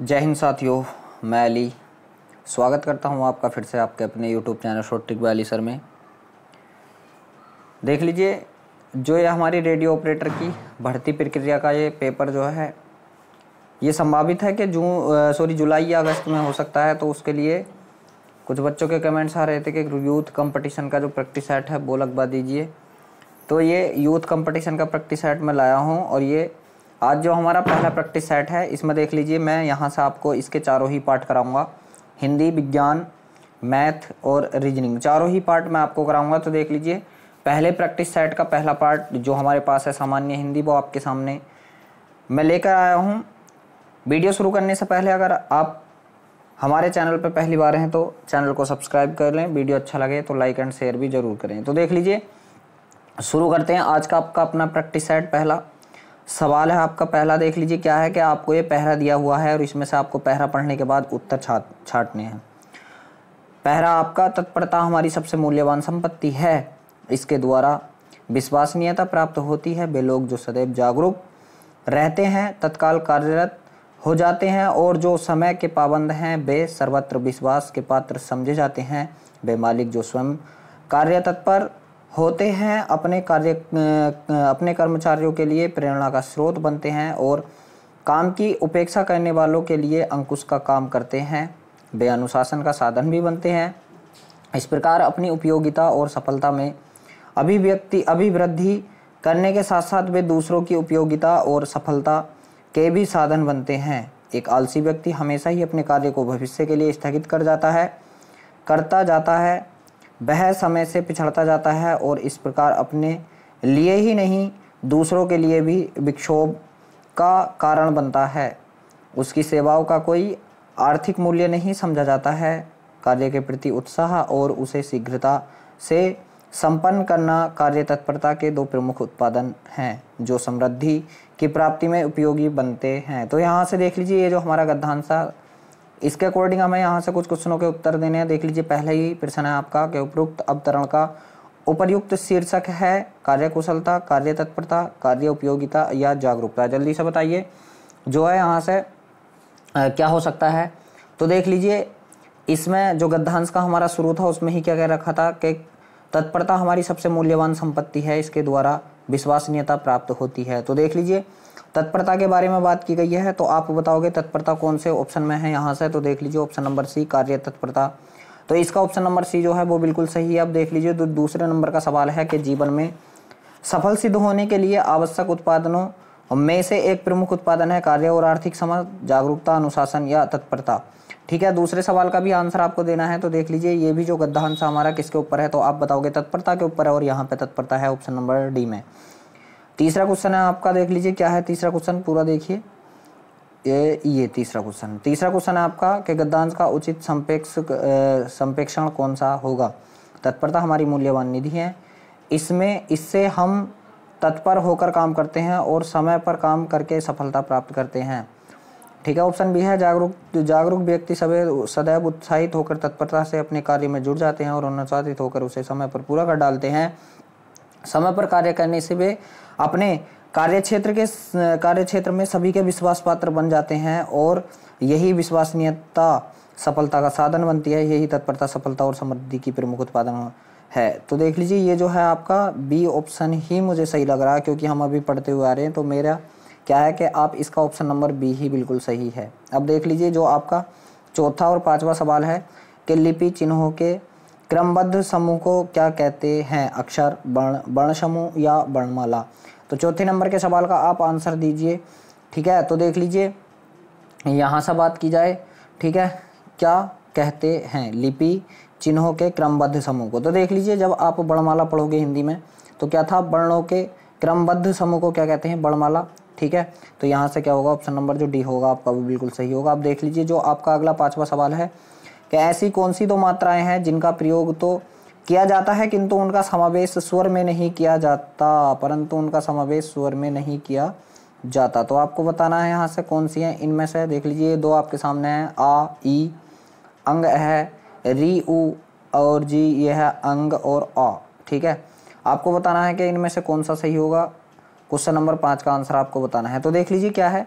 जय हिंद साथियों मैं अली स्वागत करता हूं आपका फिर से आपके अपने YouTube channel short trick Ali sir में देख लीजिए जो ये हमारी रेडियो ऑपरेटर की भर्ती प्रक्रिया का ये पेपर जो है ये संभावित है कि जू सॉरी जुलाई या अगस्त में हो सकता है तो उसके लिए कुछ बच्चों के कमेंट्स आ रहे थे कि यूथ कंपटीशन का जो प्रैक्टिस सेट है वो लगवा दीजिए तो ये यूथ कंपटीशन का प्रैक्टिस सेट मैं लाया हूँ और ये आज जो हमारा पहला प्रैक्टिस सेट है इसमें देख लीजिए मैं यहाँ से आपको इसके चारों ही पार्ट कराऊँगा हिंदी विज्ञान मैथ और रीजनिंग चारों ही पार्ट मैं आपको कराऊँगा तो देख लीजिए पहले प्रैक्टिस सेट का पहला पार्ट जो हमारे पास है सामान्य हिंदी वो आपके सामने मैं लेकर आया हूँ वीडियो शुरू करने से पहले अगर आप हमारे चैनल पर पहली बार हैं तो चैनल को सब्सक्राइब कर लें वीडियो अच्छा लगे तो लाइक एंड शेयर भी ज़रूर करें तो देख लीजिए शुरू करते हैं आज का आपका अपना प्रैक्टिस सेट पहला सवाल है आपका पहला देख लीजिए क्या है कि आपको ये पहरा दिया हुआ है और इसमें से आपको पहरा पढ़ने के बाद उत्तर छाट छाटने हैं पहरा आपका तत्परता हमारी सबसे मूल्यवान संपत्ति है इसके द्वारा विश्वसनीयता प्राप्त होती है वे लोग जो सदैव जागरूक रहते हैं तत्काल कार्यरत हो जाते हैं और जो समय के पाबंद हैं वे सर्वत्र विश्वास के पात्र समझे जाते हैं वे मालिक जो स्वयं कार्य तत्पर होते हैं अपने कार्य अपने कर्मचारियों के लिए प्रेरणा का स्रोत बनते हैं और काम की उपेक्षा करने वालों के लिए अंकुश का काम करते हैं वे अनुशासन का साधन भी बनते हैं इस प्रकार अपनी उपयोगिता और सफलता में अभिव्यक्ति अभिवृद्धि करने के साथ साथ वे दूसरों की उपयोगिता और सफलता के भी साधन बनते हैं एक आलसी व्यक्ति हमेशा ही अपने कार्य को भविष्य के लिए स्थगित कर जाता है करता जाता है वह समय से पिछड़ता जाता है और इस प्रकार अपने लिए ही नहीं दूसरों के लिए भी विक्षोभ का कारण बनता है उसकी सेवाओं का कोई आर्थिक मूल्य नहीं समझा जाता है कार्य के प्रति उत्साह और उसे शीघ्रता से संपन्न करना कार्य तत्परता के दो प्रमुख उत्पादन हैं जो समृद्धि की प्राप्ति में उपयोगी बनते हैं तो यहाँ से देख लीजिए ये जो हमारा गद्धांश इसके अकॉर्डिंग हमें यहाँ से कुछ क्वेश्चनों के उत्तर देने हैं देख लीजिए पहले ही प्रश्न है आपका कि उपयुक्त अवतरण का उपयुक्त शीर्षक है कार्यकुशलता कार्य तत्परता कार्य उपयोगिता या जागरूकता जल्दी से बताइए जो है यहाँ से आ, क्या हो सकता है तो देख लीजिए इसमें जो गद्धांश का हमारा शुरू था उसमें ही क्या कह रखा था कि तत्परता हमारी सबसे मूल्यवान संपत्ति है इसके द्वारा विश्वसनीयता प्राप्त होती है तो देख लीजिए तत्परता के बारे में बात की गई है तो आप बताओगे तत्परता कौन से ऑप्शन में है यहाँ से तो देख लीजिए ऑप्शन नंबर सी कार्य तत्परता तो इसका ऑप्शन नंबर सी जो है वो बिल्कुल सही है अब देख लीजिए तो दूसरे नंबर का सवाल है कि जीवन में सफल सिद्ध होने के लिए आवश्यक उत्पादनों में से एक प्रमुख उत्पादन है कार्य और आर्थिक समझ जागरूकता अनुशासन या तत्परता ठीक है दूसरे सवाल का भी आंसर आपको देना है तो देख लीजिए ये भी जो गद्दा आंसर हमारा किसके ऊपर है तो आप बताओगे तत्परता के ऊपर है और यहाँ पे तत्परता है ऑप्शन नंबर डी में तीसरा क्वेश्चन है आपका देख लीजिए क्या है तीसरा क्वेश्चन पूरा देखिए ये ये तीसरा क्वेश्चन तीसरा क्वेश्चन है आपका कि गद्दांश का उचित संपेक्ष संपेक्षण कौन सा होगा तत्परता हमारी मूल्यवान निधि है इसमें इससे हम तत्पर होकर काम करते हैं और समय पर काम करके सफलता प्राप्त करते हैं ठीक है ऑप्शन बी है जागरूक जागरूक व्यक्ति सदैव सदैव उत्साहित होकर तत्परता से अपने कार्य में जुड़ जाते हैं और अनुसाधित होकर उसे समय पर पूरा कर डालते हैं समय पर कार्य करने से वे अपने कार्य क्षेत्र के कार्य क्षेत्र में सभी के विश्वास पात्र बन जाते हैं और यही विश्वसनीयता सफलता का साधन बनती है यही तत्परता सफलता और समृद्धि की प्रमुख उत्पादन है तो देख लीजिए ये जो है आपका बी ऑप्शन ही मुझे सही लग रहा है क्योंकि हम अभी पढ़ते हुए आ रहे हैं तो मेरा क्या है कि आप इसका ऑप्शन नंबर बी ही बिल्कुल सही है अब देख लीजिए जो आपका चौथा और पांचवा सवाल है कि लिपि चिन्हों के क्रमबद्ध समूह को क्या कहते हैं अक्षर वर्ण वर्ण समूह या वर्णमाला तो चौथे नंबर के सवाल का आप आंसर दीजिए ठीक है तो देख लीजिए यहाँ से बात की जाए ठीक है क्या कहते हैं लिपि चिन्हों के क्रमबद्ध समूह को तो देख लीजिए जब आप वर्णमाला पढ़ोगे हिंदी में तो क्या था वर्णों के क्रमबद्ध समूह को क्या कहते हैं वर्णमाला ठीक है तो यहाँ से क्या होगा ऑप्शन नंबर जो डी होगा आपका भी बिल्कुल सही होगा आप देख लीजिए जो आपका अगला पाँचवा सवाल है कि ऐसी कौन सी दो मात्राएं हैं जिनका प्रयोग तो किया जाता है किंतु उनका समावेश स्वर में नहीं किया जाता परंतु उनका समावेश स्वर में नहीं किया जाता तो आपको बताना है यहाँ से कौन सी हैं इनमें से देख लीजिए दो आपके सामने हैं आ ई अंग है री उ और जी ये है अंग और आ ठीक है आपको बताना है कि इनमें से कौन सा सही होगा क्वेश्चन नंबर पाँच का आंसर आपको बताना है तो देख लीजिए क्या है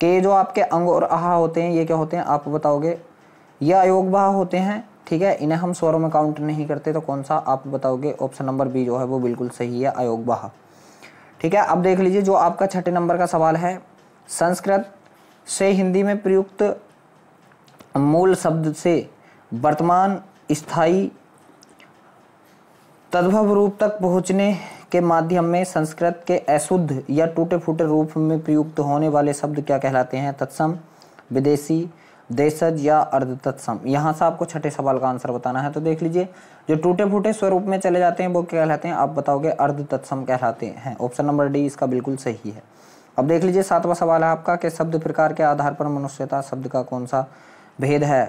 कि जो आपके अंग और आहा होते हैं ये क्या होते हैं आप बताओगे ये अयोगवाह होते हैं ठीक है इन्हें हम स्वरों में काउंट नहीं करते तो कौन सा आप बताओगे ऑप्शन नंबर बी जो है वो बिल्कुल सही है अयोगवाह ठीक है अब देख लीजिए जो आपका छठे नंबर का सवाल है संस्कृत से हिंदी में प्रयुक्त मूल शब्द से वर्तमान स्थायी तद्भव रूप तक पहुंचने के माध्यम में संस्कृत के अशुद्ध या टूटे फूटे रूप में प्रयुक्त होने वाले शब्द क्या कहलाते हैं तत्सम विदेशी देशज या अर्ध तत्सम यहाँ से आपको छठे सवाल का आंसर बताना है तो देख लीजिए जो टूटे फूटे स्वरूप में चले जाते हैं वो क्या कहलाते हैं आप बताओगे अर्ध तत्सम कहलाते हैं ऑप्शन नंबर डी इसका बिल्कुल सही है अब देख लीजिए सातवां सवाल है आपका कि शब्द प्रकार के आधार पर मनुष्यता शब्द का कौन सा भेद है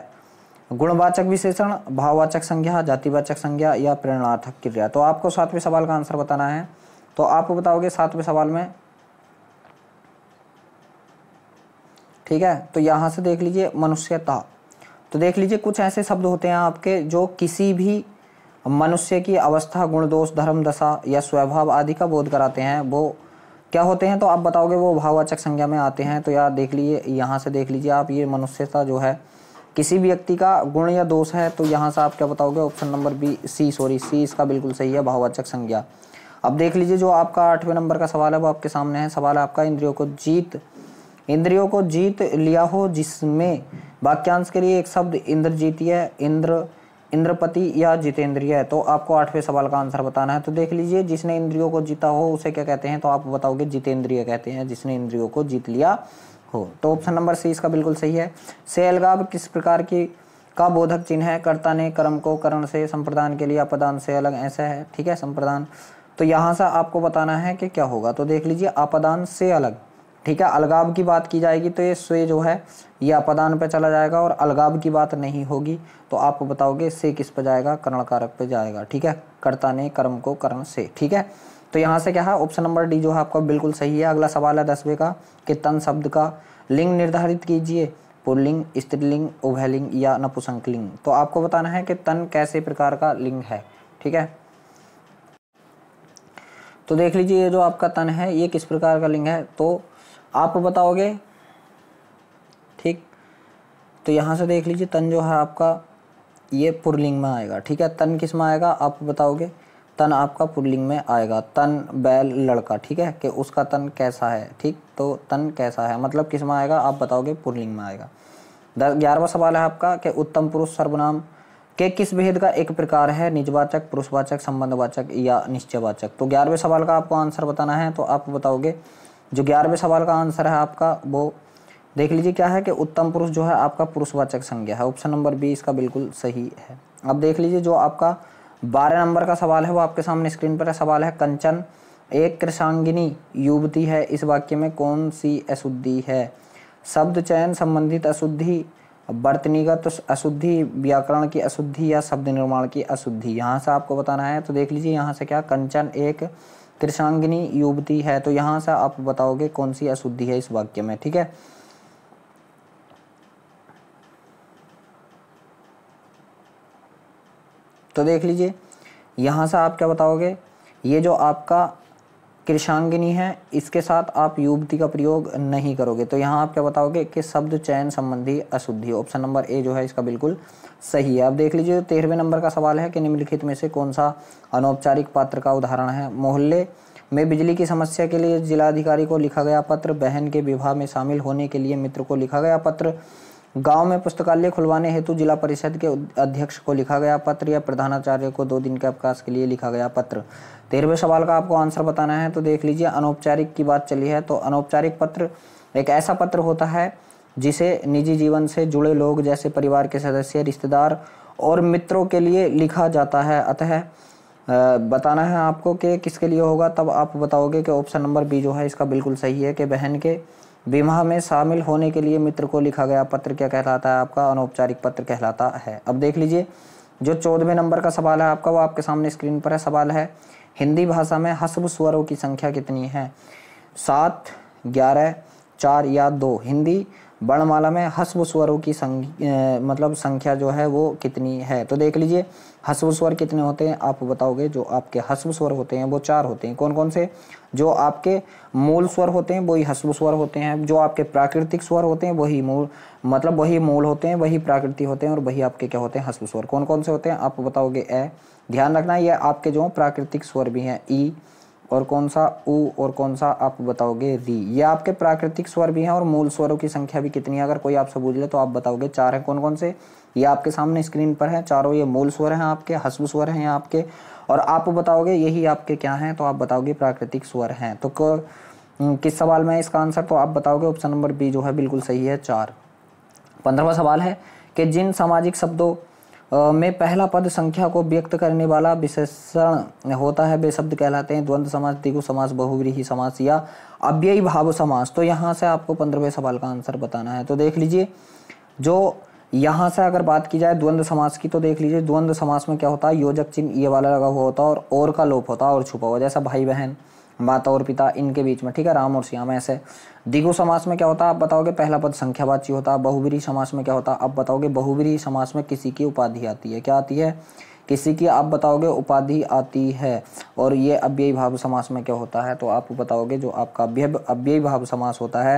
गुणवाचक विशेषण भाववाचक संज्ञा जातिवाचक संज्ञा या प्रेरणार्थक क्रिया तो आपको सातवें सवाल का आंसर बताना है तो आप बताओगे सातवें सवाल में ठीक है तो यहाँ से देख लीजिए मनुष्यता तो देख लीजिए कुछ ऐसे शब्द होते हैं आपके जो किसी भी मनुष्य की अवस्था गुण दोष धर्म दशा या स्वभाव आदि का बोध कराते हैं वो क्या होते हैं तो आप बताओगे वो भाववाचक संज्ञा में आते हैं तो यार देख लीजिए यहाँ से देख लीजिए आप ये मनुष्यता जो है किसी भी व्यक्ति का गुण या दोष है तो यहाँ से आप क्या बताओगे option number B C sorry C इसका बिल्कुल सही है भाववाचक संज्ञा अब देख लीजिए जो आपका आठवें नंबर का सवाल है वो आपके सामने है सवाल आपका इंद्रियों को जीत इंद्रियों को जीत लिया हो जिसमें वाक्यांश के लिए एक शब्द इंद्रजीतीय इंद्र इंद्रपति या जितेंद्रिय है तो आपको आठवें सवाल का आंसर बताना है तो देख लीजिए जिसने इंद्रियों को जीता हो उसे क्या कहते हैं तो आप बताओगे जितेंद्रिय कहते हैं जिसने इंद्रियों को जीत लिया हो तो ऑप्शन नंबर सी इसका बिल्कुल सही है सेलगाव किस प्रकार की का बोधक चिन्ह है कर्ता ने कर्म को करण से संप्रदान के लिए अपदान से अलग ऐसा है ठीक है संप्रदान तो यहाँ से आपको बताना है कि क्या होगा तो देख लीजिए आपदान से अलग ठीक है अलगाव की बात की जाएगी तो ये स्वे जो है ये अपदान पे चला जाएगा और अलगाव की बात नहीं होगी तो आप बताओगे से किस पे जाएगा करण कारक पे जाएगा ठीक है कर्ता ने कर्म को करण से ठीक है तो यहाँ से क्या है ऑप्शन नंबर डी जो है आपका बिल्कुल सही है अगला सवाल है दसवें का कि तन शब्द का लिंग निर्धारित कीजिए पुल्लिंग स्त्रीलिंग उभयलिंग या नपुसंकलिंग तो आपको बताना है कि तन कैसे प्रकार का लिंग है ठीक है तो देख लीजिए ये जो आपका तन है ये किस प्रकार का लिंग है तो आप बताओगे ठीक तो यहाँ से देख लीजिए तन जो है आपका ये पुरलिंग में आएगा ठीक है तन किस में आएगा आप बताओगे तन आपका पुरलिंग में आएगा तन बैल लड़का ठीक है कि उसका तन कैसा है ठीक तो तन कैसा है मतलब किस में आएगा आप बताओगे पुरलिंग में आएगा दस ग्यारहवा सवाल है आपका कि उत्तम पुरुष सर्वनाम के किस भेद का एक प्रकार है निजवाचक पुरुषवाचक संबंधवाचक या निश्चयवाचक तो ग्यारहवें सवाल का आपको आंसर बताना है तो आप बताओगे जो ग्यारहवें सवाल का आंसर है आपका वो देख लीजिए क्या है कि उत्तम पुरुष जो है आपका पुरुषवाचक संज्ञा है ऑप्शन नंबर बी इसका बिल्कुल सही है अब देख लीजिए जो आपका बारह नंबर का सवाल है वो आपके सामने स्क्रीन पर है सवाल है कंचन एक कृषांगिनी युवती है इस वाक्य में कौन सी अशुद्धि है शब्द चयन संबंधित अशुद्धि वर्तनीगत अशुद्धि व्याकरण की अशुद्धि या शब्द निर्माण की अशुद्धि यहाँ से आपको बताना है तो देख लीजिए यहाँ से क्या कंचन एक त्रिशांगिनी युवती है तो यहां से आप बताओगे कौन सी अशुद्धि है इस वाक्य में ठीक है तो देख लीजिए यहां से आप क्या बताओगे ये जो आपका कृषांगिनी है इसके साथ आप युवती का प्रयोग नहीं करोगे तो यहाँ आप क्या बताओगे कि शब्द चयन संबंधी अशुद्धि ऑप्शन नंबर ए जो है इसका बिल्कुल सही है आप देख लीजिए तेरहवें नंबर का सवाल है कि निम्नलिखित में से कौन सा अनौपचारिक पात्र का उदाहरण है मोहल्ले में बिजली की समस्या के लिए जिलाधिकारी को लिखा गया पत्र बहन के विवाह में शामिल होने के लिए मित्र को लिखा गया पत्र गांव में पुस्तकालय खुलवाने हेतु जिला परिषद के अध्यक्ष को लिखा गया पत्र या प्रधानाचार्य को दो दिन के अवकाश के लिए लिखा गया पत्र तेरहवें सवाल का आपको आंसर बताना है तो देख लीजिए अनौपचारिक की बात चली है तो अनौपचारिक पत्र एक ऐसा पत्र होता है जिसे निजी जीवन से जुड़े लोग जैसे परिवार के सदस्य रिश्तेदार और मित्रों के लिए लिखा जाता है अतः बताना है आपको कि किसके लिए होगा तब आप बताओगे कि ऑप्शन नंबर बी जो है इसका बिल्कुल सही है कि बहन के विवाह में शामिल होने के लिए मित्र को लिखा गया पत्र क्या कहलाता है आपका अनौपचारिक पत्र कहलाता है अब देख लीजिए जो चौदहवें नंबर का सवाल है आपका वो आपके सामने स्क्रीन पर है सवाल है हिंदी भाषा में हस्व स्वरों की संख्या कितनी है सात ग्यारह चार या दो हिंदी वर्णमाला में हस्व स्वरों की संग मतलब संख्या जो है वो कितनी है तो देख लीजिए हस्व स्वर कितने होते हैं आप बताओगे जो आपके हस्व स्वर होते हैं वो चार होते हैं कौन कौन से जो आपके मूल स्वर होते हैं वही हस्व स्वर होते हैं जो आपके प्राकृतिक स्वर होते हैं वही मूल मतलब वही मूल होते हैं वही प्राकृतिक होते हैं और वही आपके क्या होते हैं हस्व स्वर कौन कौन से होते हैं आप बताओगे ए ध्यान रखना ये आपके जो प्राकृतिक स्वर भी हैं ई और कौन सा ऊ और कौन सा आप बताओगे री ये आपके प्राकृतिक स्वर भी हैं और मूल स्वरों की संख्या भी कितनी है अगर कोई आपसे पूछ ले तो आप बताओगे चार हैं कौन कौन से ये आपके सामने स्क्रीन पर है चारों ये मूल स्वर हैं आपके हस्व स्वर हैं आपके और आप बताओगे यही आपके क्या हैं तो आप बताओगे प्राकृतिक स्वर हैं तो किस सवाल में इसका आंसर तो आप बताओगे ऑप्शन नंबर बी जो है बिल्कुल सही है चार पंद्रहवा सवाल है कि जिन सामाजिक शब्दों में पहला पद संख्या को व्यक्त करने वाला विशेषण होता है वे शब्द कहलाते हैं द्वंद्व समास तिगु समास बहुव्रीही समास या अव्ययी भाव समास तो यहाँ से आपको पंद्रहवें सवाल का आंसर बताना है तो देख लीजिए जो यहाँ से अगर बात की जाए द्वंद्व समास की तो देख लीजिए द्वंद्व समास में क्या होता है योजक चिन्ह ये वाला लगा हुआ होता है और और का लोप होता है और छुपा हुआ जैसा भाई बहन माता और पिता इनके बीच में ठीक है राम और श्याम ऐसे दिगु समास में क्या होता है आप बताओगे पहला पद संख्यावाची होता है समास में क्या होता है आप बताओगे बहुवीरी समास में किसी की उपाधि आती है क्या आती है किसी की आप बताओगे उपाधि आती है और ये अव्ययी भाव समास में क्या होता है तो आप बताओगे जो आपका अव्यय अव्ययी भाव समास होता है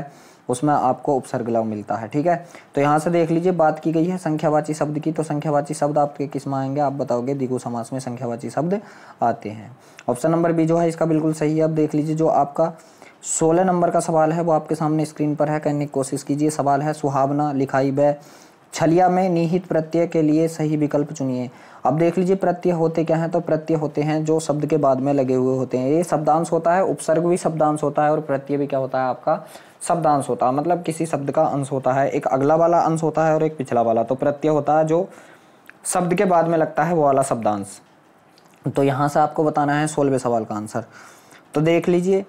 उसमें आपको उपसर्ग लव मिलता है ठीक है तो यहाँ से देख लीजिए बात की गई है संख्यावाची शब्द की तो संख्यावाची शब्द आपके किस में आएंगे आप बताओगे दिगु समास में संख्यावाची शब्द आते हैं ऑप्शन नंबर बी जो है इसका बिल्कुल सही है अब देख लीजिए जो आपका सोलह नंबर का सवाल है वो आपके सामने स्क्रीन पर है कहने की कोशिश कीजिए सवाल है सुहावना लिखाई बै छलिया में निहित प्रत्यय के लिए सही विकल्प चुनिए अब देख लीजिए प्रत्यय होते क्या हैं तो प्रत्यय होते हैं जो शब्द के बाद में लगे हुए होते हैं ये शब्दांश होता है उपसर्ग भी शब्दांश होता है और प्रत्यय भी क्या होता है आपका शब्दांश होता है मतलब किसी शब्द का अंश होता है एक अगला वाला अंश होता है और एक पिछला वाला तो प्रत्यय होता है जो शब्द के बाद में लगता है वो वाला शब्दांश तो यहाँ से आपको बताना है सोलहवें सवाल का आंसर तो देख लीजिए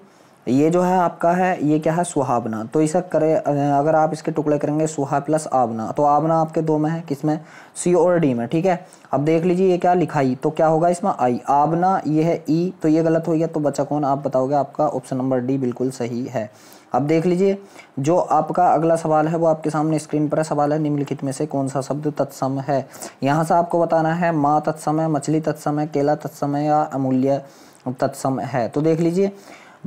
ये जो है आपका है ये क्या है सुहावना तो इसे करें अगर आप इसके टुकड़े करेंगे सुहा प्लस आवना तो आवना आपके दो में है किस में सी और डी में ठीक है अब देख लीजिए ये क्या लिखाई तो क्या होगा इसमें आई आवना ये है ई तो ये गलत हो गया तो बच्चा कौन आप बताओगे आपका ऑप्शन नंबर डी बिल्कुल सही है अब देख लीजिए जो आपका अगला सवाल है वो आपके सामने स्क्रीन पर है सवाल है निम्नलिखित में से कौन सा शब्द तत्सम है यहाँ से आपको बताना है माँ तत्सम है मछली तत्सम है केला तत्सम है या अमूल्य तत्सम है तो देख लीजिए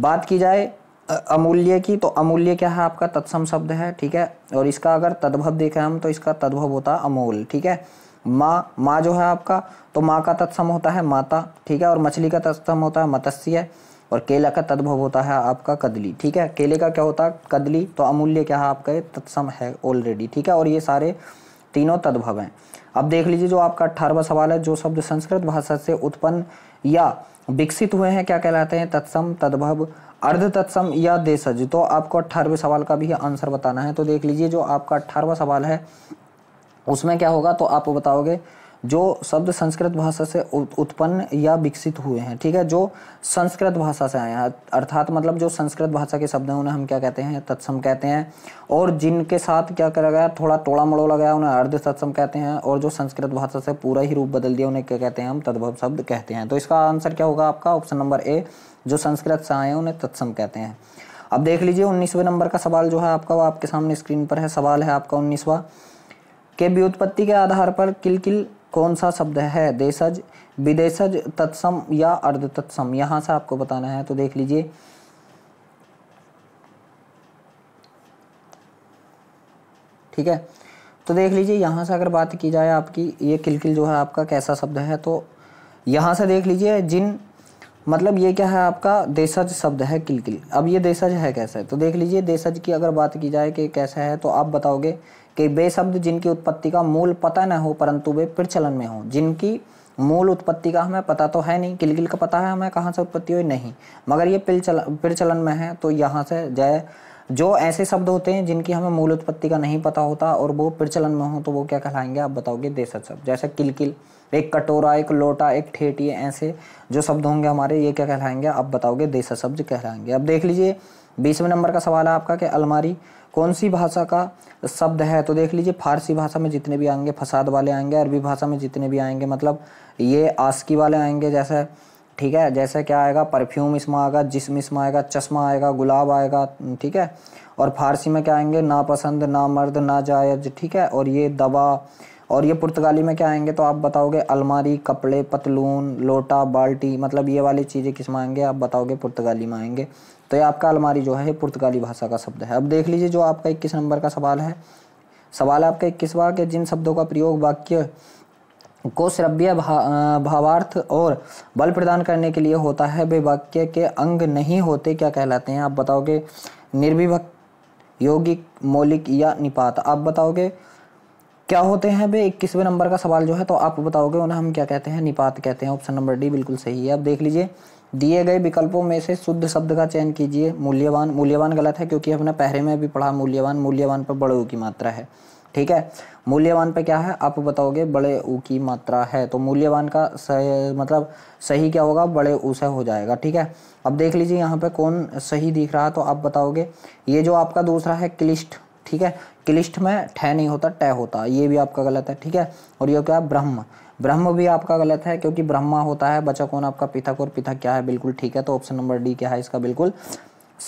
बात की जाए अमूल्य की तो अमूल्य क्या है आपका तत्सम शब्द है ठीक है और इसका अगर तद्भव देखें हम तो इसका तद्भव होता है अमूल ठीक है माँ माँ जो है आपका तो माँ का तत्सम होता है माता ठीक है और मछली का तत्सम होता है मत्स्य और केला का तद्भव होता है आपका कदली ठीक है केले का क्या होता है कदली तो अमूल्य क्या है आपका तत्सम है ऑलरेडी ठीक है और ये सारे तीनों तद्भव हैं अब देख लीजिए जो आपका अठारहवा सवाल है जो शब्द संस्कृत भाषा से उत्पन्न या विकसित हुए हैं क्या कहलाते हैं तत्सम तद्भव अर्ध तत्सम या देशज तो आपको अठारहवें सवाल का भी आंसर बताना है तो देख लीजिए जो आपका अठारहवा सवाल है उसमें क्या होगा तो आप बताओगे जो शब्द संस्कृत भाषा से उत्पन्न या विकसित हुए हैं ठीक है जो संस्कृत भाषा से आए हैं अर्थात मतलब जो संस्कृत भाषा के शब्द हैं उन्हें हम क्या कहते हैं तत्सम कहते हैं और जिनके साथ क्या करा गया थोड़ा टोड़ा मड़ो लगाया उन्हें अर्ध तत्सम कहते हैं और जो संस्कृत भाषा से पूरा ही रूप बदल दिया उन्हें क्या कहते हैं हम तद्भव शब्द कहते हैं तो इसका आंसर क्या होगा आपका ऑप्शन नंबर ए जो संस्कृत से आए हैं उन्हें तत्सम कहते हैं अब देख लीजिए उन्नीसवें नंबर का सवाल जो है आपका वो आपके सामने स्क्रीन पर है सवाल है आपका उन्नीसवा के व्युत्पत्ति के आधार पर किल किल कौन सा शब्द है देशज विदेशज तत्सम या अर्ध तत्सम यहाँ से आपको बताना है तो देख लीजिए ठीक है तो देख लीजिए यहां से अगर बात की जाए आपकी ये किलकिल जो है आपका कैसा शब्द है तो यहां से देख लीजिए जिन मतलब ये क्या है आपका देशज शब्द है किलकिल अब ये देशज है कैसा है तो देख लीजिए देशज की अगर बात की जाए कि कैसा है तो आप बताओगे कि वे शब्द जिनकी उत्पत्ति का मूल पता न हो परंतु वे प्रचलन में हो जिनकी मूल उत्पत्ति का हमें पता तो है नहीं किलकिल का पता है हमें कहाँ से उत्पत्ति हुई नहीं मगर ये प्रचलन प्रचलन में है तो यहाँ से जय जो ऐसे शब्द होते हैं जिनकी हमें मूल उत्पत्ति का नहीं पता होता और वो प्रचलन में हो तो वो क्या कहलाएंगे आप बताओगे देशज शब्द जैसे किलकिल एक कटोरा एक लोटा एक ठेठी ऐसे जो शब्द होंगे हमारे ये क्या कहलाएंगे आप बताओगे देशज शब्द कहलाएंगे अब देख लीजिए बीसवें नंबर का सवाल है आपका कि अलमारी कौन सी भाषा का शब्द है तो देख लीजिए फारसी भाषा में जितने भी आएंगे फसाद वाले आएंगे अरबी भाषा में जितने भी आएंगे मतलब ये आसकी वाले आएंगे जैसे ठीक है जैसे क्या आएगा परफ्यूम इसमें आएगा जिसम इसमें आएगा चश्मा आएगा गुलाब आएगा ठीक है और फारसी में क्या आएंगे नापसंद ना मर्द ना जायज ठीक है और ये दवा और ये पुर्तगाली में क्या आएंगे तो आप बताओगे अलमारी कपड़े पतलून लोटा बाल्टी मतलब ये वाली चीज़ें किस में आएंगे आप बताओगे पुर्तगाली में आएंगे तो ये आपका अलमारी जो है पुर्तगाली भाषा का शब्द है अब देख लीजिए जो आपका इक्कीस नंबर का सवाल है सवाल आपका इक्कीसवा के जिन शब्दों का प्रयोग वाक्य को श्रव्य भा, भावार्थ और बल प्रदान करने के लिए होता है वे वाक्य के अंग नहीं होते क्या कहलाते हैं आप बताओगे निर्विभक्त यौगिक मौलिक या निपात आप बताओगे क्या होते हैं भाई इक्कीसवें नंबर का सवाल जो है तो आप बताओगे उन्हें हम क्या कहते हैं निपात कहते हैं ऑप्शन नंबर डी बिल्कुल सही है अब देख लीजिए दिए गए विकल्पों में से शुद्ध शब्द का चयन कीजिए मूल्यवान मूल्यवान गलत है क्योंकि हमने पहरे में भी पढ़ा मूल्यवान मूल्यवान पर बड़े ऊ की मात्रा है ठीक है मूल्यवान पर क्या है आप बताओगे बड़े ऊ की मात्रा है तो मूल्यवान का सही मतलब सही क्या होगा बड़े ऊ से हो जाएगा ठीक है अब देख लीजिए यहाँ पे कौन सही दिख रहा है तो आप बताओगे ये जो आपका दूसरा है क्लिष्ट ठीक है क्लिष्ट में ठह नहीं होता टय होता ये भी आपका गलत है ठीक है और ये क्या ब्रह्म ब्रह्म भी आपका गलत है क्योंकि ब्रह्मा होता है बचा कौन आपका पिथक और पिथक क्या है बिल्कुल ठीक है तो ऑप्शन नंबर डी क्या है इसका बिल्कुल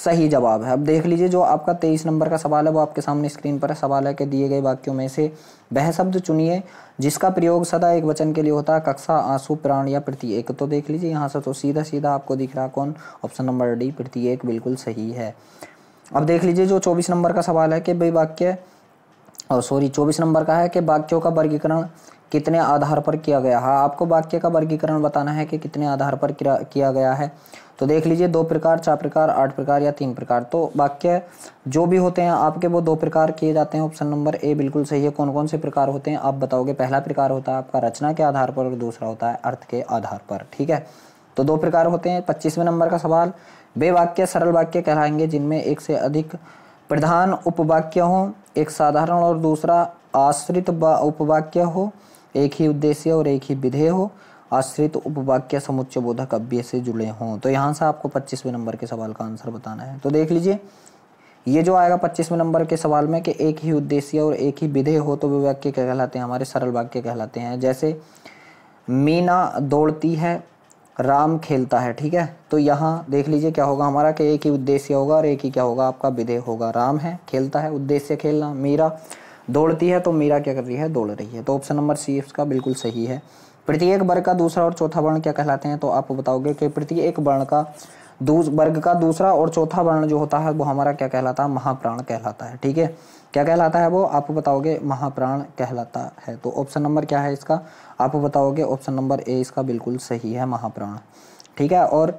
सही जवाब है अब देख लीजिए जो आपका तेईस नंबर का सवाल है वो आपके सामने स्क्रीन पर है सवाल है कि दिए गए वाक्यों में से वह शब्द चुनिए जिसका प्रयोग सदा एक वचन के लिए होता है कक्षा आंसू प्राण या प्रत्येक तो देख लीजिए यहाँ से तो सीधा सीधा आपको दिख रहा कौन ऑप्शन नंबर डी प्रत्येक बिल्कुल सही है अब देख लीजिए जो चौबीस नंबर का सवाल है कि भाई वाक्य और सॉरी चौबीस नंबर का है कि वाक्यों का वर्गीकरण कितने आधार पर किया गया है हाँ, आपको वाक्य का वर्गीकरण बताना है कि कितने आधार पर किया गया है तो देख लीजिए दो प्रकार चार प्रकार आठ प्रकार या तीन प्रकार तो वाक्य जो भी होते हैं आपके वो दो प्रकार किए जाते हैं ऑप्शन नंबर ए बिल्कुल सही है कौन कौन से प्रकार होते हैं आप बताओगे पहला प्रकार होता है आपका रचना के आधार पर और दूसरा होता है अर्थ के आधार पर ठीक है तो दो प्रकार होते हैं पच्चीसवें नंबर का सवाल वे वाक्य सरल वाक्य कहलाएंगे जिनमें एक से अधिक प्रधान उपवाक्य हो एक साधारण और दूसरा आश्रित उपवाक्य हो एक ही उद्देश्य और एक ही विधेय हो आश्रित उपवाक्य समुच्च बोधक अव्य से जुड़े हों तो यहाँ से आपको पच्चीसवें नंबर के सवाल का आंसर बताना है तो देख लीजिए ये जो आएगा पच्चीसवें नंबर के सवाल में कि एक ही उद्देश्य और एक ही विधेय हो तो वे वाक्य क्या कहलाते हैं हमारे सरल वाक्य कहलाते हैं जैसे मीना दौड़ती है राम खेलता है ठीक है तो यहाँ देख लीजिए क्या होगा हमारा कि एक ही उद्देश्य होगा और एक ही क्या होगा आपका विधेय होगा राम है खेलता है उद्देश्य खेलना मीरा दौड़ती है तो मीरा क्या कर रही है दौड़ रही है तो ऑप्शन नंबर सी इसका बिल्कुल सही है प्रत्येक वर्ग का दूसरा और चौथा वर्ण क्या कहलाते हैं तो आप बताओगे कि प्रत्येक वर्ण का वर्ग का दूसरा और चौथा वर्ण जो होता है वो हमारा क्या कहलाता है महाप्राण कहलाता है ठीक है क्या कहलाता है वो आप बताओगे महाप्राण कहलाता है तो ऑप्शन नंबर क्या है इसका आप बताओगे ऑप्शन नंबर ए इसका बिल्कुल सही है महाप्राण ठीक है और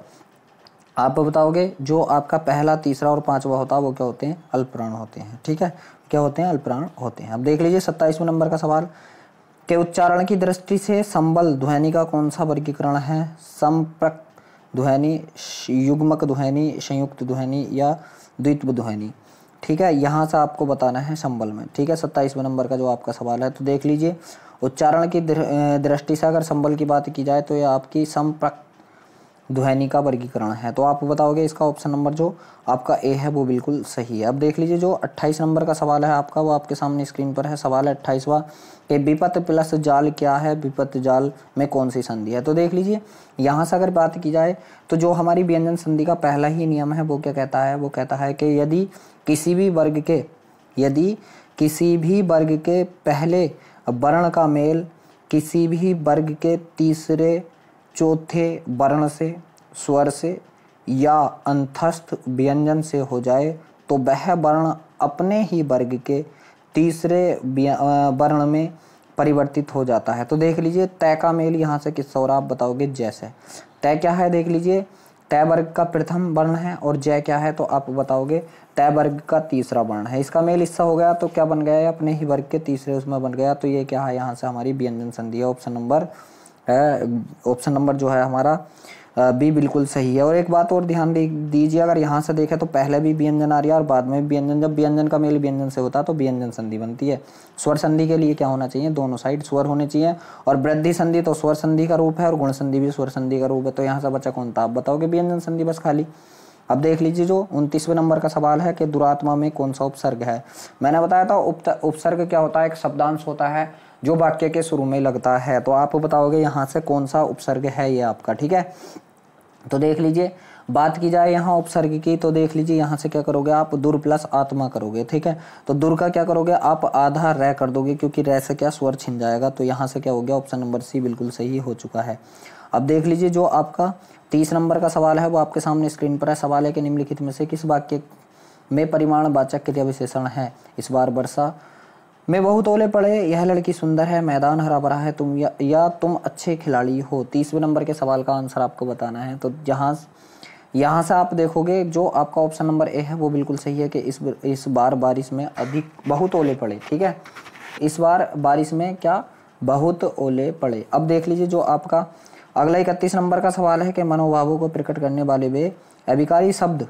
आप बताओगे जो आपका पहला तीसरा और पांचवा होता है वो क्या होते हैं अल्पप्राण होते हैं ठीक है क्या होते हैं अल्पप्राण होते हैं अब देख लीजिए सत्ताईसवें नंबर का सवाल के उच्चारण की दृष्टि से संबल ध्वनि का कौन सा वर्गीकरण है संप्रक ध्वनि युग्मक ध्वनि संयुक्त ध्वनि या द्वित्व ध्वनि ठीक है यहाँ से आपको बताना है संबल में ठीक है सत्ताईसवें नंबर का जो आपका सवाल है तो देख लीजिए उच्चारण की दृष्टि से अगर संबल की बात की जाए तो यह आपकी संप्रक दुहैनी का वर्गीकरण है तो आप बताओगे इसका ऑप्शन नंबर जो आपका ए है वो बिल्कुल सही है अब देख लीजिए जो 28 नंबर का सवाल है आपका वो आपके सामने स्क्रीन पर है सवाल है अट्ठाईसवा कि विपत प्लस जाल क्या है विपत जाल में कौन सी संधि है तो देख लीजिए यहाँ से अगर बात की जाए तो जो हमारी व्यंजन संधि का पहला ही नियम है वो क्या कहता है वो कहता है कि यदि किसी भी वर्ग के यदि किसी भी वर्ग के पहले वर्ण का मेल किसी भी वर्ग के तीसरे चौथे वर्ण से स्वर से या अंतस्थ व्यंजन से हो जाए तो वह वर्ण अपने ही वर्ग के तीसरे वर्ण में परिवर्तित हो जाता है तो देख लीजिए तय का मेल यहाँ से किस और आप बताओगे जैसे तय क्या है देख लीजिए तय वर्ग का प्रथम वर्ण है और जय क्या है तो आप बताओगे तय वर्ग का तीसरा वर्ण है इसका मेल हिस्सा हो गया तो क्या बन गया है अपने ही वर्ग के तीसरे उसमें बन गया तो ये क्या है यहाँ से हमारी व्यंजन संधि है ऑप्शन नंबर है ऑप्शन नंबर जो है हमारा बी बिल्कुल सही है और एक बात और ध्यान दीजिए अगर यहाँ से देखें तो पहले भी व्यंजन आ रही है और बाद में भी व्यंजन जब व्यंजन का मेल व्यंजन से होता है तो व्यंजन संधि बनती है स्वर संधि के लिए क्या होना चाहिए दोनों साइड स्वर होने चाहिए और वृद्धि संधि तो स्वर संधि का रूप है और गुण संधि भी स्वर संधि का रूप है तो यहाँ से बच्चा कौन था आप बताओगे व्यंजन संधि बस खाली अब देख लीजिए जो उनतीसवें नंबर का सवाल है कि दुरात्मा में कौन सा उपसर्ग है मैंने बताया था उपसर्ग क्या होता है एक शब्दांश होता है जो वाक्य के शुरू में लगता है तो आप बताओगे यहाँ से कौन सा उपसर्ग है ये आपका ठीक है तो देख लीजिए बात की जाए यहाँ उपसर्ग की तो देख लीजिए यहाँ से क्या करोगे आप दुर प्लस आत्मा करोगे ठीक है तो दुर का क्या करोगे आप आधा रह कर दोगे क्योंकि रह से क्या स्वर छिन जाएगा तो यहाँ से क्या हो गया ऑप्शन नंबर सी बिल्कुल सही हो चुका है अब देख लीजिए जो आपका तीस नंबर का सवाल है वो आपके सामने स्क्रीन पर है सवाल है कि निम्नलिखित में से किस वाक्य में परिमाण वाचक क्रिया विशेषण है इस बार वर्षा में बहुत ओले पड़े यह लड़की सुंदर है मैदान हरा भरा है तुम या, या तुम अच्छे खिलाड़ी हो तीसवें नंबर के सवाल का आंसर आपको बताना है तो जहाँ यहाँ से आप देखोगे जो आपका ऑप्शन नंबर ए है वो बिल्कुल सही है कि इस इस बार बारिश में अधिक बहुत ओले पड़े ठीक है इस बार बारिश में क्या बहुत ओले पड़े अब देख लीजिए जो आपका अगला इकतीस नंबर का सवाल है कि मनोभावों को प्रकट करने वाले वे अभिकारी शब्द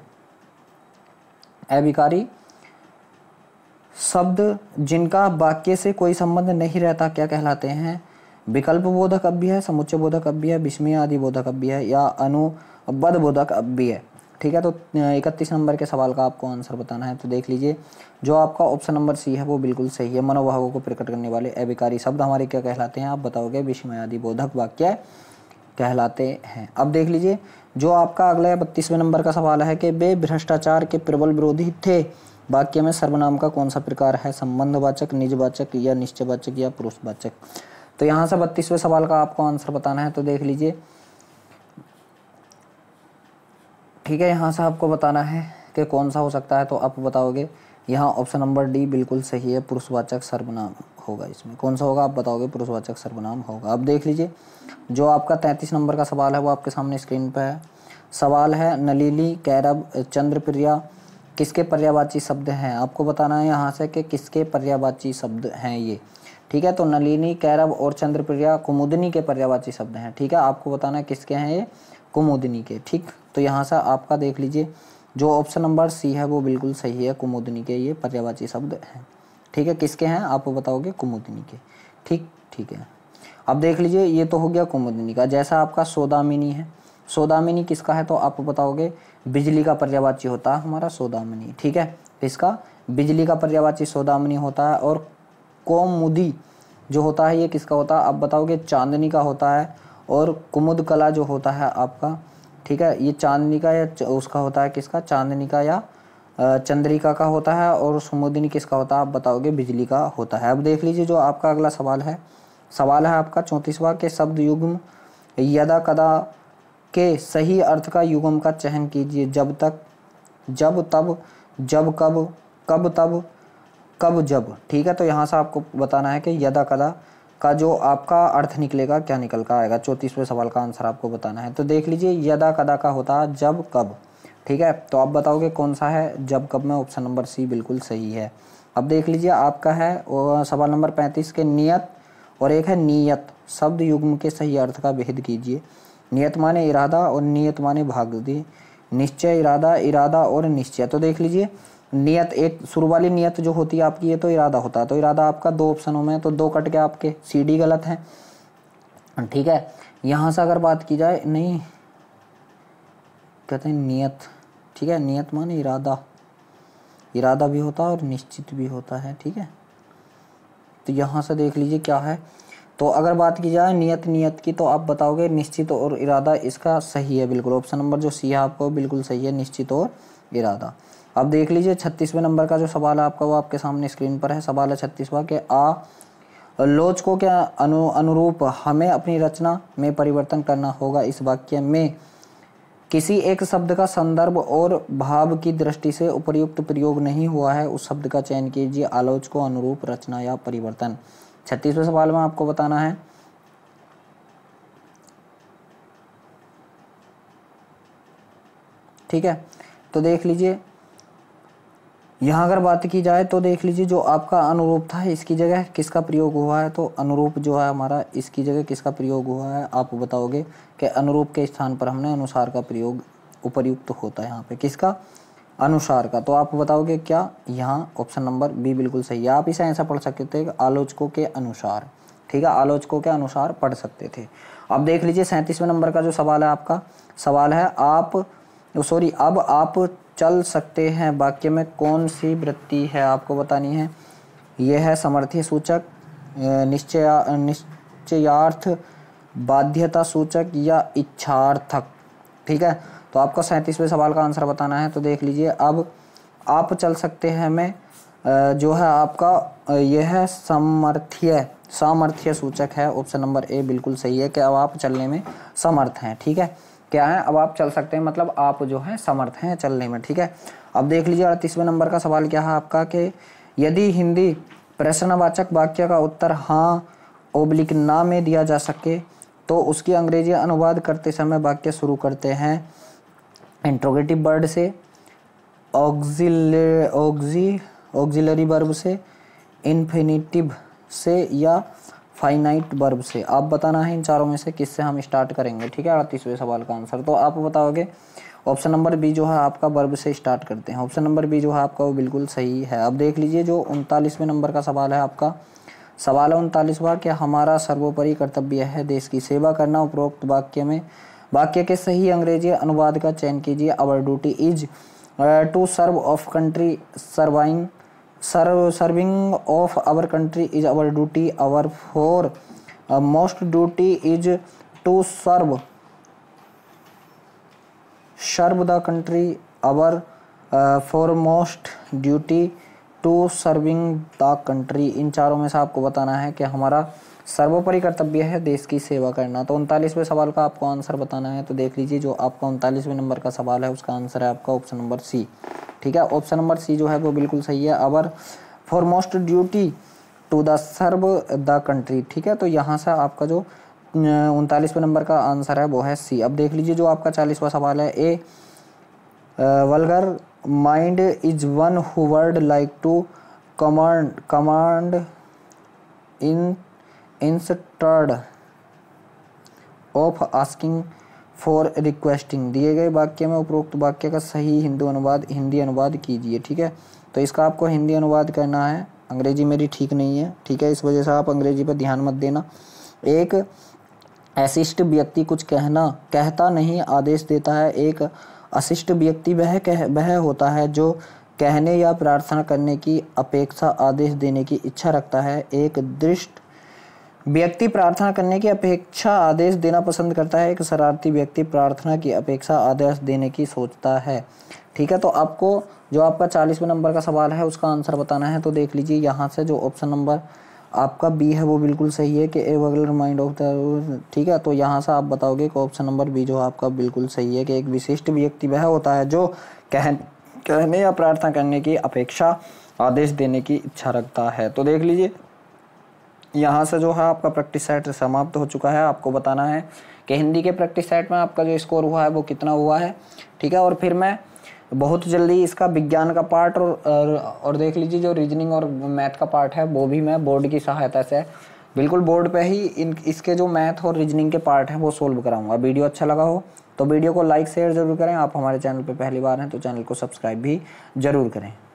अभिकारी शब्द जिनका वाक्य से कोई संबंध नहीं रहता क्या कहलाते हैं विकल्प बोधक भी है समुच्चय बोधक भी है विस्मय आदि बोधक भी है या अनुबद्ध बोधक भी है ठीक है तो इकतीस नंबर के सवाल का आपको आंसर बताना है तो देख लीजिए जो आपका ऑप्शन नंबर सी है वो बिल्कुल सही है मनोभावों को प्रकट करने वाले अविकारी शब्द हमारे क्या कहलाते हैं आप बताओगे आदि बोधक वाक्य कहलाते हैं अब देख लीजिए जो आपका अगला बत्तीसवें नंबर का सवाल है कि वे भ्रष्टाचार के प्रबल विरोधी थे वाक्य में सर्वनाम का कौन सा प्रकार है संबंधवाचक निजवाचक या निश्चयवाचक या पुरुषवाचक तो यहाँ से बत्तीसवें सवाल का आपको आंसर बताना है तो देख लीजिए ठीक है यहाँ से आपको बताना है कि कौन सा हो सकता है तो आप बताओगे यहाँ ऑप्शन नंबर डी बिल्कुल सही है पुरुषवाचक सर्वनाम होगा इसमें कौन सा होगा आप बताओगे पुरुषवाचक सर्वनाम होगा अब देख लीजिए जो आपका तैंतीस नंबर का सवाल है वो आपके सामने स्क्रीन पर है सवाल है नलीली कैरब चंद्रप्रिया किसके पर्यावाची शब्द हैं आपको बताना है यहाँ से कि किसके पर्यावाची शब्द हैं ये ठीक है तो नलिनी कैरव और चंद्रप्रिया कुमुदनी के पर्यावाची शब्द हैं ठीक है आपको बताना है किसके हैं ये कुमुदनी के ठीक तो यहाँ से आपका देख लीजिए जो ऑप्शन नंबर सी है वो बिल्कुल सही है कुमुदनी के ये पर्यावाची शब्द हैं ठीक है किसके हैं आप बताओगे कुमुदनी के ठीक ठीक है अब देख लीजिए ये तो हो गया कुमुदनी का जैसा आपका सोदामिनी है सोदामिनी किसका है तो आप बताओगे बिजली का पर्यावाची होता है हमारा सोदामनी ठीक है इसका बिजली का पर्यावाची सोदामनी होता है और कौमुदी जो होता है ये किसका होता है आप बताओगे चांदनी का होता है और कुमुद कला जो होता है आपका ठीक है ये चांदनी का या उसका होता है किसका चांदनी का या चंद्रिका का होता है और सुमुदिनी किसका होता है आप बताओगे बिजली का होता है अब देख लीजिए जो आपका अगला सवाल है सवाल है आपका चौंतीसवा के शब्द युग्म यदा कदा के सही अर्थ का युगम का चयन कीजिए जब तक जब तब जब कब कब तब कब जब ठीक है तो यहाँ से आपको बताना है कि यदा कदा का जो आपका अर्थ निकलेगा क्या निकल का आएगा चौंतीसवें सवाल का आंसर आपको बताना है तो देख लीजिए यदा कदा का होता है जब कब ठीक है तो आप बताओगे कौन सा है जब कब में ऑप्शन नंबर सी बिल्कुल सही है अब देख लीजिए आपका है सवाल नंबर पैंतीस के नियत और एक है नियत शब्द युग्म के सही अर्थ का भेद कीजिए नियत माने इरादा और नियत माने दी निश्चय इरादा इरादा और निश्चय तो देख लीजिए नियत एक शुरू वाली नियत जो होती है आपकी ये तो इरादा होता है तो इरादा आपका दो ऑप्शनों में तो दो कट के आपके सी डी गलत है ठीक है यहाँ से अगर बात की जाए नहीं कहते हैं नियत ठीक है नियत माने इरादा इरादा भी होता है और निश्चित भी होता है ठीक है तो यहाँ से देख लीजिए क्या है तो अगर बात की जाए नियत नियत की तो आप बताओगे निश्चित और इरादा इसका सही है बिल्कुल ऑप्शन नंबर जो सी है आपको बिल्कुल सही है निश्चित और इरादा अब देख लीजिए छत्तीसवें नंबर का जो सवाल है आपका वो आपके सामने स्क्रीन पर है सवाल है छत्तीसवा के आ लोच को क्या अनु अनुरूप हमें अपनी रचना में परिवर्तन करना होगा इस वाक्य में किसी एक शब्द का संदर्भ और भाव की दृष्टि से उपयुक्त प्रयोग नहीं हुआ है उस शब्द का चयन कीजिए आलोच को अनुरूप रचना या परिवर्तन छत्तीसवें सवाल में आपको बताना है ठीक है तो देख लीजिए यहाँ अगर बात की जाए तो देख लीजिए जो आपका अनुरूप था इसकी जगह किसका प्रयोग हुआ है तो अनुरूप जो है हमारा इसकी जगह किसका प्रयोग हुआ है आप बताओगे कि अनुरूप के स्थान पर हमने अनुसार का प्रयोग तो होता है यहाँ पे किसका अनुसार का तो आप बताओगे क्या यहाँ ऑप्शन नंबर बी बिल्कुल सही है आप इसे ऐसा पढ़ सकते थे आलोचकों के अनुसार ठीक है आलोचकों के अनुसार पढ़ सकते थे अब देख लीजिए सैंतीसवें नंबर का जो सवाल है आपका सवाल है आप सॉरी अब आप चल सकते हैं वाक्य में कौन सी वृत्ति है आपको बतानी है यह है समर्थ्य सूचक निश्चय निश्चयार्थ बाध्यता सूचक या इच्छार्थक ठीक है तो आपको सैंतीसवें सवाल का आंसर बताना है तो देख लीजिए अब आप चल सकते हैं मैं जो है आपका यह है सामर्थ्य सामर्थ्य सूचक है ऑप्शन नंबर ए बिल्कुल सही है कि अब आप चलने में समर्थ हैं ठीक है क्या है अब आप चल सकते हैं मतलब आप जो है समर्थ हैं चलने में ठीक है अब देख लीजिए अड़तीसवें नंबर का सवाल क्या है आपका कि यदि हिंदी प्रश्नवाचक वाक्य का उत्तर हाँ ओब्लिक ना में दिया जा सके तो उसकी अंग्रेजी अनुवाद करते समय वाक्य शुरू करते हैं इंट्रोगेटिव वर्ड से ऑक्जिल ऑक्जी ऑक्जिलरी वर्ब से इन्फिनिटिव से या फाइनाइट वर्ब से आप बताना है इन चारों में से किससे हम स्टार्ट करेंगे ठीक है अड़तीसवें सवाल का आंसर तो आप बताओगे ऑप्शन नंबर बी जो है आपका वर्ब से स्टार्ट करते हैं ऑप्शन नंबर बी जो है आपका वो बिल्कुल सही है अब देख लीजिए जो उनतालीसवें नंबर का सवाल है आपका सवाल है उनतालीसवा कि हमारा सर्वोपरि कर्तव्य है देश की सेवा करना उपरोक्त वाक्य में वाक्य के सही अंग्रेजी अनुवाद का चयन कीजिए our duty is to serve of country serving serve serving of our country is our duty our foremost duty is to serve serve the country our foremost duty to serving the country इन चारों में से आपको बताना है कि हमारा सर्वोपरि कर्तव्य है देश की सेवा करना तो उनतालीसवें सवाल का आपको आंसर बताना है तो देख लीजिए जो आपका उनतालीसवें नंबर का सवाल है उसका आंसर है आपका ऑप्शन नंबर सी ठीक है ऑप्शन नंबर सी जो है वो बिल्कुल सही है our foremost duty to the serve the country ठीक है तो यहाँ से आपका जो उनतालीसवें नंबर का आंसर है वो है सी अब देख लीजिए जो आपका चालीसवा सवाल है a vulgar mind is one who would like to command command in instead of asking for requesting दिए गए वाक्य में उपरोक्त वाक्य का सही हिंदू अनुवाद हिंदी अनुवाद कीजिए ठीक है तो इसका आपको हिंदी अनुवाद करना है अंग्रेजी मेरी ठीक नहीं है ठीक है इस वजह से आप अंग्रेजी पर ध्यान मत देना एक अशिष्ट व्यक्ति कुछ कहना कहता नहीं आदेश देता है एक अशिष्ट व्यक्ति वह कह वह होता है जो कहने या प्रार्थना करने की अपेक्षा आदेश देने की इच्छा रखता है एक दृष्ट व्यक्ति प्रार्थना करने की अपेक्षा आदेश देना पसंद करता है एक शरारती व्यक्ति प्रार्थना की अपेक्षा आदेश देने की सोचता है ठीक है तो आपको जो आपका चालीसवें नंबर का सवाल है उसका आंसर बताना है तो देख लीजिए यहाँ से जो ऑप्शन नंबर आपका बी है वो बिल्कुल सही है कि a vulgar remind of the ठीक है तो यहाँ से आप बताओगे कि ऑप्शन नंबर बी जो आपका बिल्कुल सही है कि एक विशिष्ट व्यक्ति वह होता है जो कह कहने या प्रार्थना करने की अपेक्षा आदेश देने की इच्छा रखता है तो देख लीजिए यहाँ से जो है आपका प्रैक्टिस सेट समाप्त हो चुका है आपको बताना है कि हिंदी के प्रैक्टिस सेट में आपका जो स्कोर हुआ है वो कितना हुआ है ठीक है और फिर मैं बहुत जल्दी इसका विज्ञान का पार्ट और और देख लीजिए जो रीजनिंग और मैथ का पार्ट है वो भी मैं बोर्ड की सहायता से बिल्कुल बोर्ड पे ही इन इसके जो मैथ और रीजनिंग के पार्ट हैं वो सोल्व कराऊंगा वीडियो अच्छा लगा हो तो वीडियो को लाइक शेयर ज़रूर करें आप हमारे चैनल पर पहली बार हैं तो चैनल को सब्सक्राइब भी ज़रूर करें